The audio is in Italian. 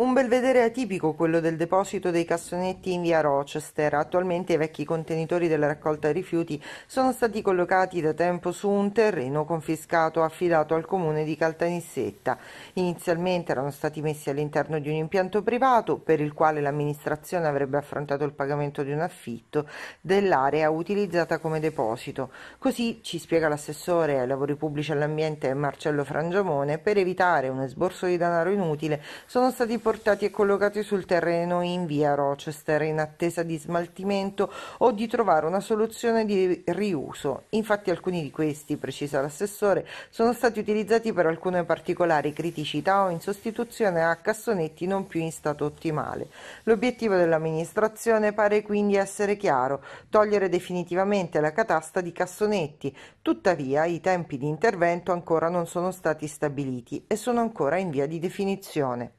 Un belvedere atipico quello del deposito dei cassonetti in via Rochester. Attualmente i vecchi contenitori della raccolta rifiuti sono stati collocati da tempo su un terreno confiscato affidato al comune di Caltanissetta. Inizialmente erano stati messi all'interno di un impianto privato per il quale l'amministrazione avrebbe affrontato il pagamento di un affitto dell'area utilizzata come deposito. Così ci spiega l'assessore ai lavori pubblici all'ambiente Marcello Frangiamone, per evitare un esborso di denaro inutile sono stati trasportati e collocati sul terreno in via Rochester in attesa di smaltimento o di trovare una soluzione di riuso. Infatti alcuni di questi, precisa l'assessore, sono stati utilizzati per alcune particolari criticità o in sostituzione a cassonetti non più in stato ottimale. L'obiettivo dell'amministrazione pare quindi essere chiaro, togliere definitivamente la catasta di cassonetti. Tuttavia i tempi di intervento ancora non sono stati stabiliti e sono ancora in via di definizione.